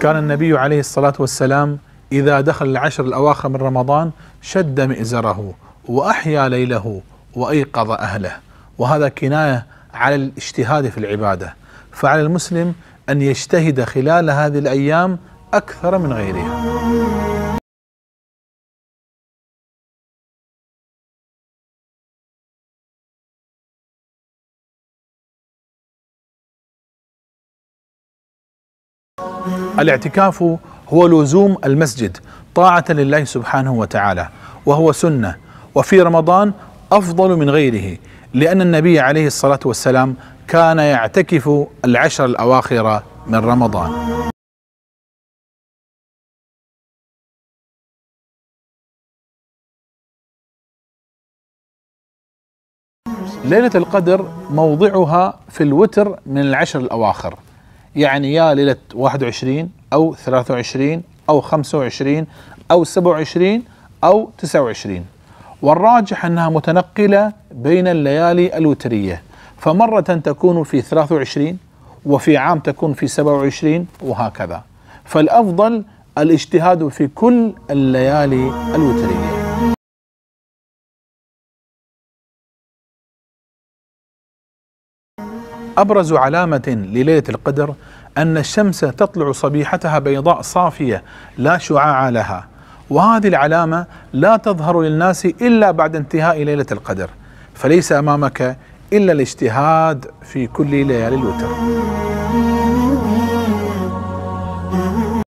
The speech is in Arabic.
كان النبي عليه الصلاة والسلام إذا دخل العشر الأواخر من رمضان شد مئزره وأحيا ليله وأيقظ أهله وهذا كناية على الاجتهاد في العبادة فعلى المسلم أن يجتهد خلال هذه الأيام أكثر من غيرها الاعتكاف هو لزوم المسجد طاعة لله سبحانه وتعالى وهو سنة وفي رمضان أفضل من غيره لأن النبي عليه الصلاة والسلام كان يعتكف العشر الأواخر من رمضان ليلة القدر موضعها في الوتر من العشر الأواخر يعني يا ليله 21 او 23 او 25 او 27 او 29 والراجح انها متنقله بين الليالي الوتريه فمره تكون في 23 وفي عام تكون في 27 وهكذا فالافضل الاجتهاد في كل الليالي الوتريه أبرز علامة لليلة القدر أن الشمس تطلع صبيحتها بيضاء صافية لا شعاع لها وهذه العلامة لا تظهر للناس إلا بعد انتهاء ليلة القدر فليس أمامك إلا الاجتهاد في كل ليالي الوتر